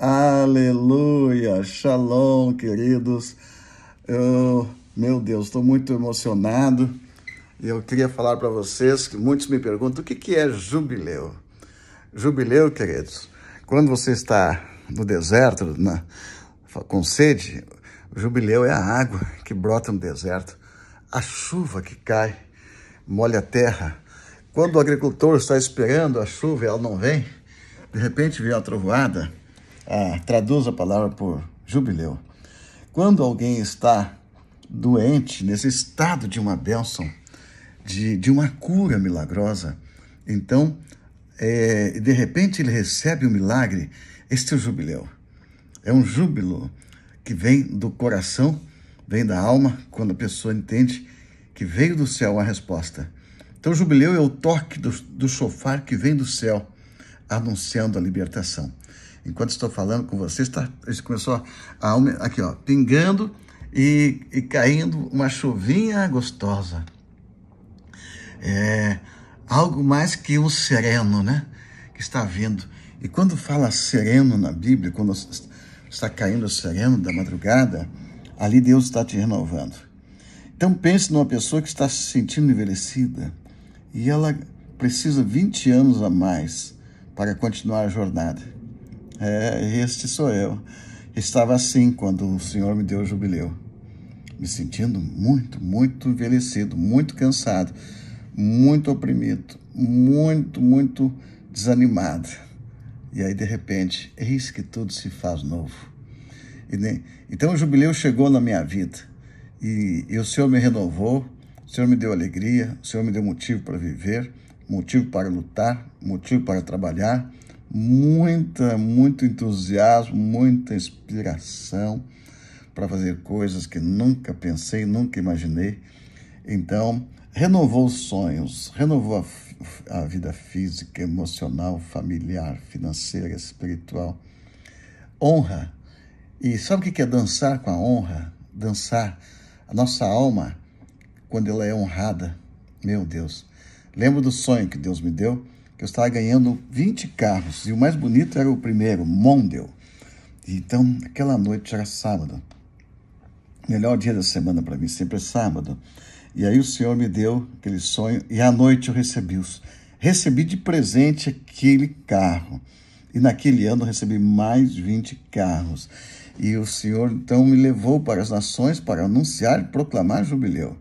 Aleluia! Shalom, queridos. Eu, meu Deus, estou muito emocionado. Eu queria falar para vocês que muitos me perguntam o que, que é jubileu. Jubileu, queridos, quando você está no deserto, na, com sede, jubileu é a água que brota no deserto, a chuva que cai, molha a terra. Quando o agricultor está esperando a chuva e ela não vem, de repente vem a trovoada ah, a palavra por jubileu. Quando alguém está doente, nesse estado de uma bênção, de, de uma cura milagrosa, então, é, de repente, ele recebe o um milagre, este é o jubileu. É um júbilo que vem do coração, vem da alma, quando a pessoa entende que veio do céu a resposta. Então, o jubileu é o toque do, do chofar que vem do céu, anunciando a libertação. Enquanto estou falando com vocês, tá, começou a, aqui, ó, pingando e, e caindo uma chuvinha gostosa. É algo mais que um sereno, né? Que está vindo. E quando fala sereno na Bíblia, quando está caindo o sereno da madrugada, ali Deus está te renovando. Então pense numa pessoa que está se sentindo envelhecida e ela precisa 20 anos a mais para continuar a jornada. É, este sou eu. Estava assim quando o Senhor me deu o jubileu. Me sentindo muito, muito envelhecido, muito cansado, muito oprimido, muito, muito desanimado. E aí, de repente, eis que tudo se faz novo. E, então, o jubileu chegou na minha vida. E, e o Senhor me renovou, o Senhor me deu alegria, o Senhor me deu motivo para viver, motivo para lutar, motivo para trabalhar muita, muito entusiasmo, muita inspiração para fazer coisas que nunca pensei, nunca imaginei. Então, renovou os sonhos, renovou a, a vida física, emocional, familiar, financeira, espiritual. Honra. E sabe o que é dançar com a honra? Dançar a nossa alma quando ela é honrada. Meu Deus. Lembro do sonho que Deus me deu que eu estava ganhando 20 carros e o mais bonito era o primeiro, Mondeo. Então, aquela noite era sábado. Melhor dia da semana para mim sempre é sábado. E aí o Senhor me deu aquele sonho e à noite eu recebi os recebi de presente aquele carro. E naquele ano eu recebi mais 20 carros. E o Senhor então me levou para as nações para anunciar e proclamar jubileu.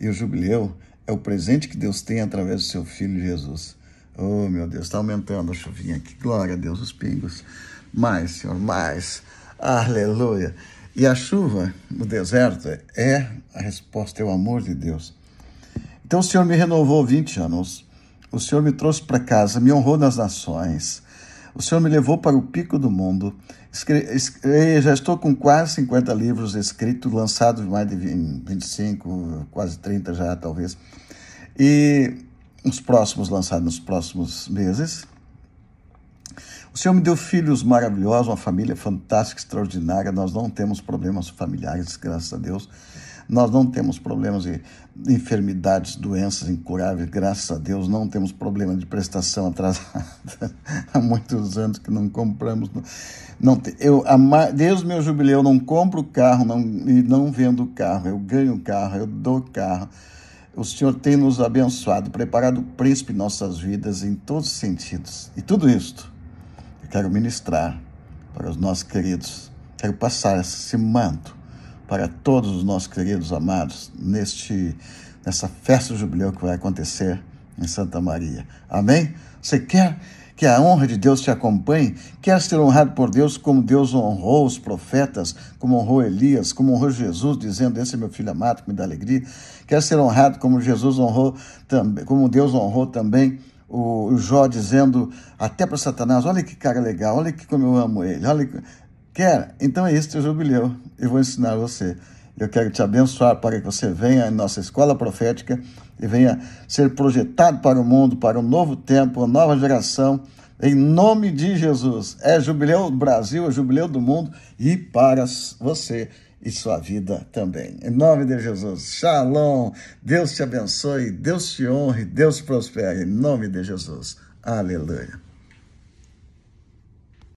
E o jubileu é o presente que Deus tem através do seu filho Jesus. Oh, meu Deus, está aumentando a chuvinha aqui. Glória a Deus, os pingos. Mais, Senhor, mais. Aleluia. E a chuva no deserto é a resposta, é o amor de Deus. Então o Senhor me renovou 20 anos. O Senhor me trouxe para casa, me honrou nas nações. O Senhor me levou para o pico do mundo. Escre... Eh, já estou com quase 50 livros escritos, lançados mais de 25, quase 30 já, talvez. E nos próximos lançados nos próximos meses. O Senhor me deu filhos maravilhosos, uma família fantástica, extraordinária. Nós não temos problemas familiares, graças a Deus. Nós não temos problemas de enfermidades, doenças incuráveis, graças a Deus. Não temos problema de prestação atrasada. Há muitos anos que não compramos. Não, eu, desde o meu jubileu, não compro carro não, e não vendo carro. Eu ganho carro, eu dou carro. O Senhor tem nos abençoado, preparado o príncipe em nossas vidas em todos os sentidos. E tudo isto eu quero ministrar para os nossos queridos. Quero passar esse manto para todos os nossos queridos amados neste nessa festa jubileu que vai acontecer em Santa Maria. Amém? Você quer que a honra de Deus te acompanhe. Quer ser honrado por Deus como Deus honrou os profetas, como honrou Elias, como honrou Jesus, dizendo: Esse é meu filho amado que me dá alegria. Quer ser honrado como Jesus honrou, como Deus honrou também o Jó, dizendo até para Satanás: Olha que cara legal, olha que como eu amo ele. Olha que... Quer? Então é isso, teu jubileu. Eu vou ensinar você. Eu quero te abençoar para que você venha em nossa escola profética e venha ser projetado para o mundo, para um novo tempo, uma nova geração. Em nome de Jesus. É jubileu do Brasil, é jubileu do mundo e para você e sua vida também. Em nome de Jesus. Shalom. Deus te abençoe, Deus te honre, Deus te prospere. Em nome de Jesus. Aleluia.